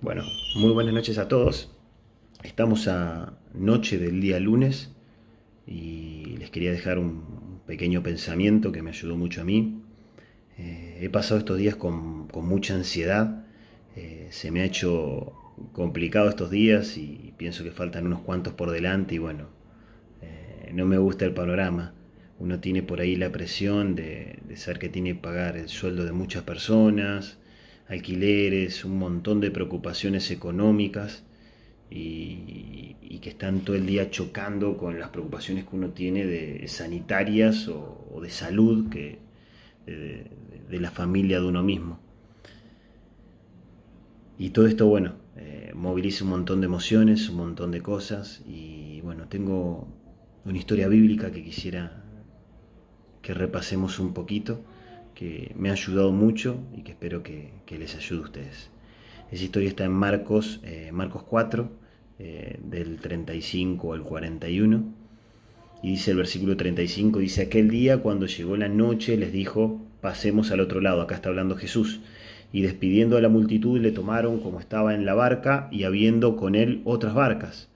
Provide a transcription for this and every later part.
Bueno, muy buenas noches a todos. Estamos a noche del día lunes y les quería dejar un pequeño pensamiento que me ayudó mucho a mí. Eh, he pasado estos días con, mucha ansiedad, eh, se me ha hecho complicado estos días y pienso que faltan unos cuantos por delante y bueno, eh, no me gusta el panorama. Uno tiene por ahí la presión de, ser que tiene que pagar el sueldo de muchas personas, alquileres, un montón de preocupaciones económicas y, que están todo el día chocando con las preocupaciones que uno tiene de sanitarias o, de salud que, de, la familia de uno mismo. Y todo esto, bueno, eh, moviliza un montón de emociones, un montón de cosas y bueno, tengo una historia bíblica que quisiera que repasemos un poquito que me ha ayudado mucho y que espero que, les ayude a ustedes. Esa historia está en Marcos, eh, Marcos 4, eh, del 35 al 41. Y dice el versículo 35, dice, aquel día cuando llegó la noche les dijo, pasemos al otro lado, acá está hablando Jesús. Y despidiendo a la multitud le tomaron como estaba en la barca y habiendo con él otras barcas.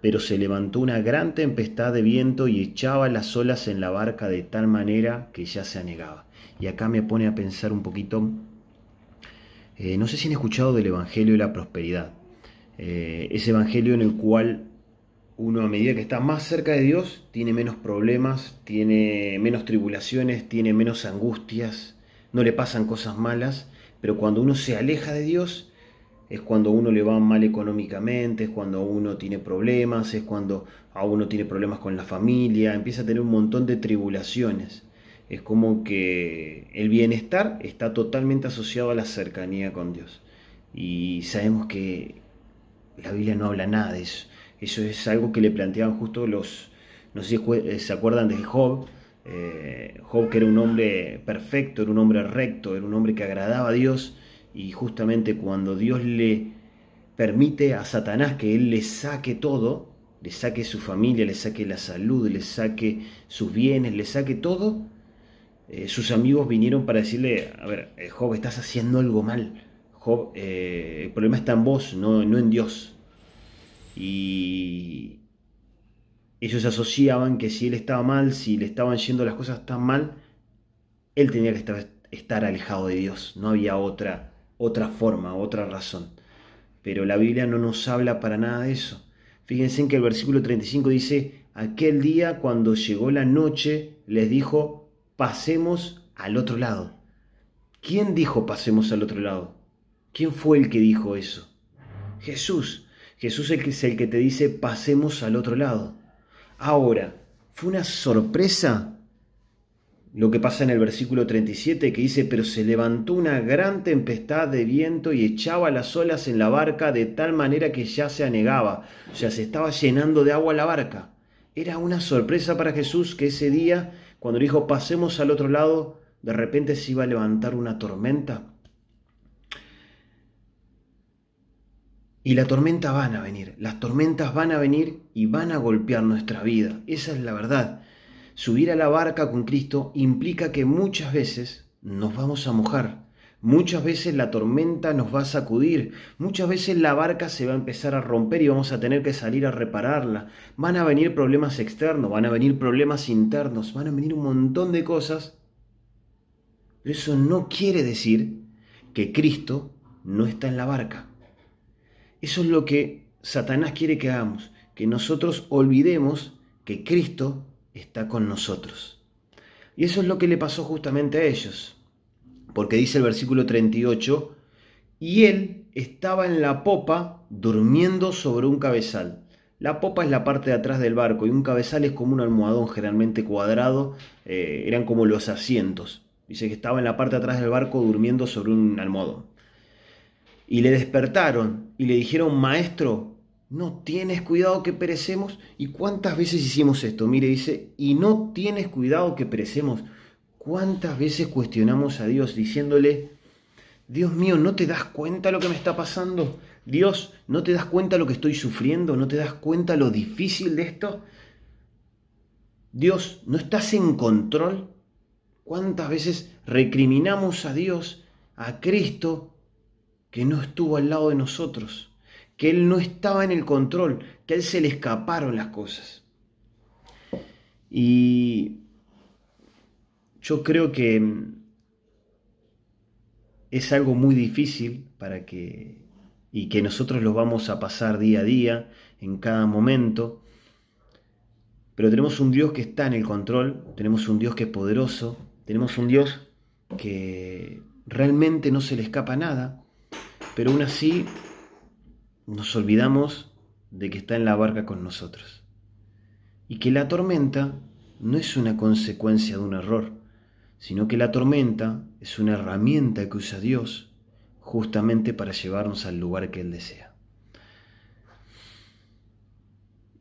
Pero se levantó una gran tempestad de viento y echaba las olas en la barca de tal manera que ya se anegaba. Y acá me pone a pensar un poquito, eh, no sé si han escuchado del Evangelio de la Prosperidad, eh, ese Evangelio en el cual uno a medida que está más cerca de Dios tiene menos problemas, tiene menos tribulaciones, tiene menos angustias, no le pasan cosas malas, pero cuando uno se aleja de Dios, es cuando uno le va mal económicamente, es cuando uno tiene problemas, es cuando a uno tiene problemas con la familia, empieza a tener un montón de tribulaciones. Es como que el bienestar está totalmente asociado a la cercanía con Dios. Y sabemos que la Biblia no habla nada de eso. Eso es algo que le planteaban justo los, no sé si eh, se acuerdan de Job. Eh, Job que era un hombre perfecto, era un hombre recto, era un hombre que agradaba a Dios. Y justamente cuando Dios le permite a Satanás que él le saque todo, le saque su familia, le saque la salud, le saque sus bienes, le saque todo, eh, sus amigos vinieron para decirle, a ver, eh, Job, estás haciendo algo mal. Job, eh, el problema está en vos, no, en Dios. Y ellos asociaban que si él estaba mal, si le estaban yendo las cosas tan mal, él tenía que estar, alejado de Dios. No había otra, otra forma, otra razón. Pero la Biblia no nos habla para nada de eso. Fíjense en que el versículo 35 dice, aquel día cuando llegó la noche, les dijo, pasemos al otro lado. ¿Quién dijo pasemos al otro lado? ¿Quién fue el que dijo eso? Jesús. Jesús es el que te dice pasemos al otro lado. Ahora, ¿fue una sorpresa lo que pasa en el versículo 37 que dice, pero se levantó una gran tempestad de viento y echaba las olas en la barca de tal manera que ya se anegaba, o sea, se estaba llenando de agua la barca. Era una sorpresa para Jesús que ese día cuando dijo, pasemos al otro lado, de repente se iba a levantar una tormenta. Y la tormenta van a venir, las tormentas van a venir y van a golpear nuestra vida. Esa es la verdad. Subir a la barca con Cristo implica que muchas veces nos vamos a mojar, Muchas veces la tormenta nos va a sacudir, muchas veces la barca se va a empezar a romper y vamos a tener que salir a repararla. Van a venir problemas externos, van a venir problemas internos, van a venir un montón de cosas. Pero eso no quiere decir que Cristo no está en la barca. Eso es lo que Satanás quiere que hagamos, que nosotros olvidemos que Cristo está con nosotros. Y eso es lo que le pasó justamente a ellos porque dice el versículo 38, y él estaba en la popa durmiendo sobre un cabezal. La popa es la parte de atrás del barco y un cabezal es como un almohadón generalmente cuadrado, eh, eran como los asientos. Dice que estaba en la parte de atrás del barco durmiendo sobre un almohadón. Y le despertaron y le dijeron, maestro, ¿no tienes cuidado que perecemos? ¿Y cuántas veces hicimos esto? Mire, dice, ¿y no tienes cuidado que perecemos? ¿Cuántas veces cuestionamos a Dios diciéndole, Dios mío, ¿no te das cuenta lo que me está pasando? Dios, ¿no te das cuenta lo que estoy sufriendo? ¿No te das cuenta lo difícil de esto? Dios, ¿no estás en control? ¿Cuántas veces recriminamos a Dios, a Cristo, que no estuvo al lado de nosotros? Que Él no estaba en el control, que a Él se le escaparon las cosas. Y yo creo que mm, es algo muy difícil para que y que nosotros lo vamos a pasar día a día, en cada momento. Pero tenemos un Dios que está en el control, tenemos un Dios que es poderoso, tenemos un Dios que realmente no se le escapa nada, pero aún así nos olvidamos de que está en la barca con nosotros. Y que la tormenta no es una consecuencia de un error, sino que la tormenta es una herramienta que usa Dios justamente para llevarnos al lugar que Él desea.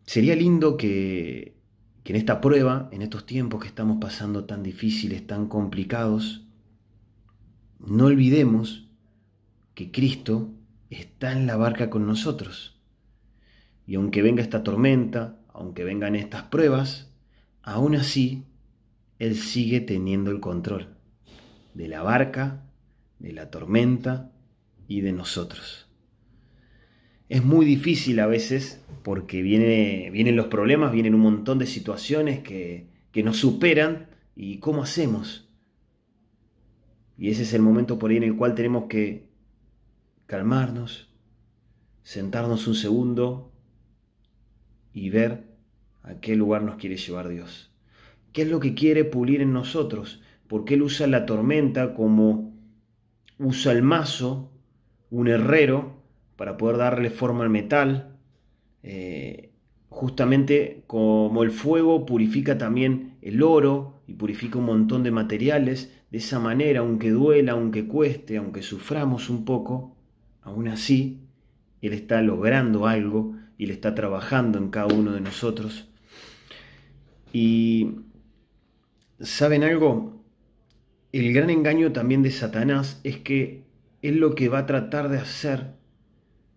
Sería lindo que, en esta prueba, en estos tiempos que estamos pasando tan difíciles, tan complicados, no olvidemos que Cristo está en la barca con nosotros. Y aunque venga esta tormenta, aunque vengan estas pruebas, aún así él sigue teniendo el control de la barca, de la tormenta y de nosotros. Es muy difícil a veces porque vienen los problemas, vienen un montón de situaciones que, que nos superan y cómo hacemos. Y ese es el momento por ahí en el cual tenemos que calmarnos, sentarnos un segundo y ver a qué lugar nos quiere llevar Dios qué es lo que quiere pulir en nosotros, porque Él usa la tormenta como usa el mazo, un herrero, para poder darle forma al metal, eh, justamente como el fuego purifica también el oro y purifica un montón de materiales, de esa manera, aunque duela, aunque cueste, aunque suframos un poco, aún así, Él está logrando algo y le está trabajando en cada uno de nosotros. Y ¿Saben algo? El gran engaño también de Satanás es que él lo que va a tratar de hacer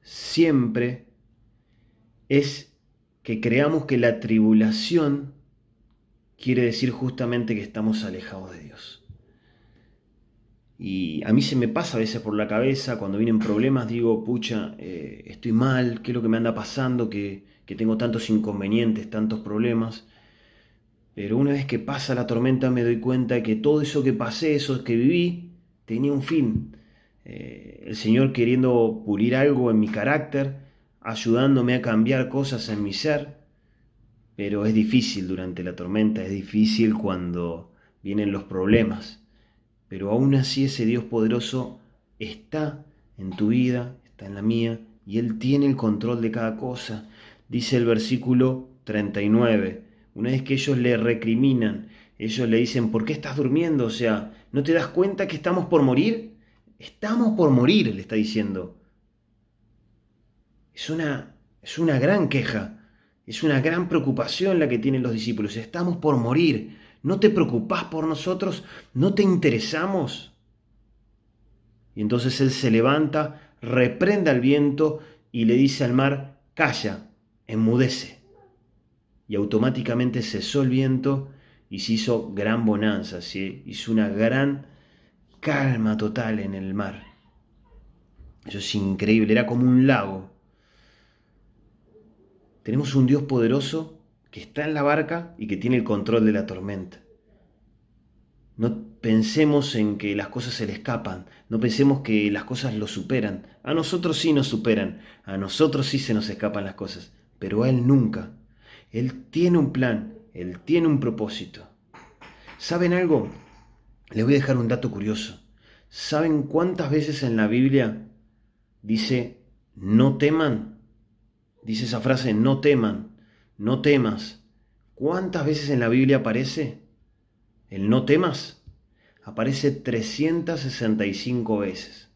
siempre es que creamos que la tribulación quiere decir justamente que estamos alejados de Dios. Y a mí se me pasa a veces por la cabeza, cuando vienen problemas, digo, pucha, eh, estoy mal, ¿qué es lo que me anda pasando? que tengo tantos inconvenientes, tantos problemas. Pero una vez que pasa la tormenta me doy cuenta que todo eso que pasé, eso que viví, tenía un fin. Eh, el Señor queriendo pulir algo en mi carácter, ayudándome a cambiar cosas en mi ser. Pero es difícil durante la tormenta, es difícil cuando vienen los problemas. Pero aún así ese Dios poderoso está en tu vida, está en la mía, y Él tiene el control de cada cosa. Dice el versículo 39. Una vez que ellos le recriminan, ellos le dicen, ¿por qué estás durmiendo? O sea, ¿no te das cuenta que estamos por morir? Estamos por morir, le está diciendo. Es una, es una gran queja, es una gran preocupación la que tienen los discípulos. Estamos por morir. ¿No te preocupás por nosotros? ¿No te interesamos? Y entonces él se levanta, reprende al viento y le dice al mar, calla, enmudece y automáticamente cesó el viento y se hizo gran bonanza, se hizo una gran calma total en el mar. Eso es increíble, era como un lago. Tenemos un Dios poderoso que está en la barca y que tiene el control de la tormenta. No pensemos en que las cosas se le escapan, no pensemos que las cosas lo superan. A nosotros sí nos superan, a nosotros sí se nos escapan las cosas, pero a Él nunca. Él tiene un plan, Él tiene un propósito. ¿Saben algo? Les voy a dejar un dato curioso. ¿Saben cuántas veces en la Biblia dice no teman? Dice esa frase, no teman, no temas. ¿Cuántas veces en la Biblia aparece el no temas? Aparece 365 veces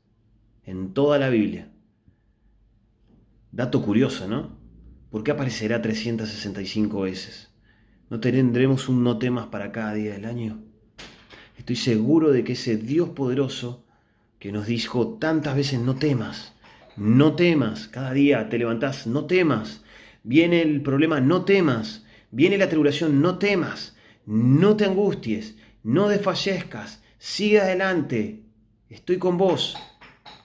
en toda la Biblia. Dato curioso, ¿no? ¿Por qué aparecerá 365 veces? ¿No tendremos un no temas para cada día del año? Estoy seguro de que ese Dios poderoso que nos dijo tantas veces no temas, no temas, cada día te levantás, no temas, viene el problema, no temas, viene la tribulación, no temas, no te angusties, no desfallezcas, sigue adelante, estoy con vos.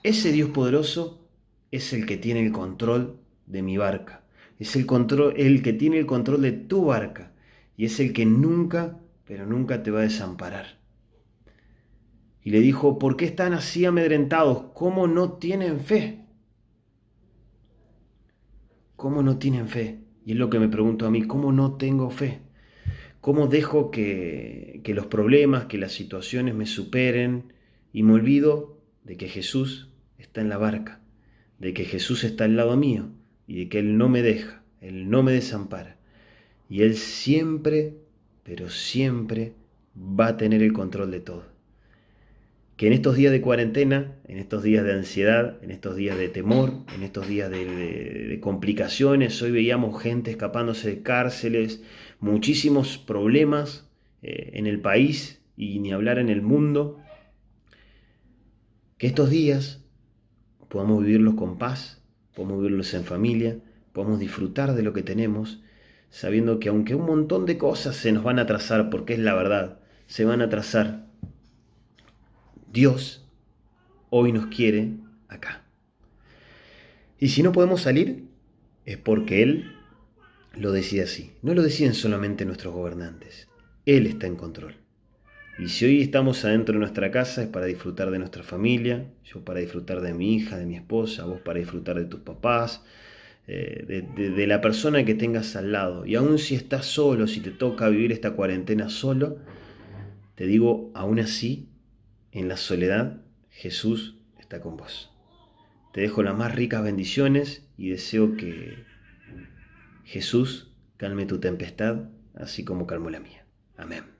Ese Dios poderoso es el que tiene el control de mi barca es el, control, el que tiene el control de tu barca y es el que nunca, pero nunca te va a desamparar. Y le dijo, ¿por qué están así amedrentados? ¿Cómo no tienen fe? ¿Cómo no tienen fe? Y es lo que me pregunto a mí, ¿cómo no tengo fe? ¿Cómo dejo que, que los problemas, que las situaciones me superen y me olvido de que Jesús está en la barca, de que Jesús está al lado mío, y de que Él no me deja, Él no me desampara. Y Él siempre, pero siempre va a tener el control de todo. Que en estos días de cuarentena, en estos días de ansiedad, en estos días de temor, en estos días de, complicaciones, hoy veíamos gente escapándose de cárceles, muchísimos problemas eh, en el país y ni hablar en el mundo. Que estos días podamos vivirlos con paz, podemos vivirlos en familia, podemos disfrutar de lo que tenemos, sabiendo que aunque un montón de cosas se nos van a trazar, porque es la verdad, se van a trazar, Dios hoy nos quiere acá. Y si no podemos salir, es porque Él lo decide así. No lo deciden solamente nuestros gobernantes. Él está en control. Y si hoy estamos adentro de nuestra casa es para disfrutar de nuestra familia, yo para disfrutar de mi hija, de mi esposa, vos para disfrutar de tus papás, eh, de, la persona que tengas al lado. Y aun si estás solo, si te toca vivir esta cuarentena solo, te digo, aún así, en la soledad, Jesús está con vos. Te dejo las más ricas bendiciones y deseo que Jesús calme tu tempestad, así como calmó la mía. Amén.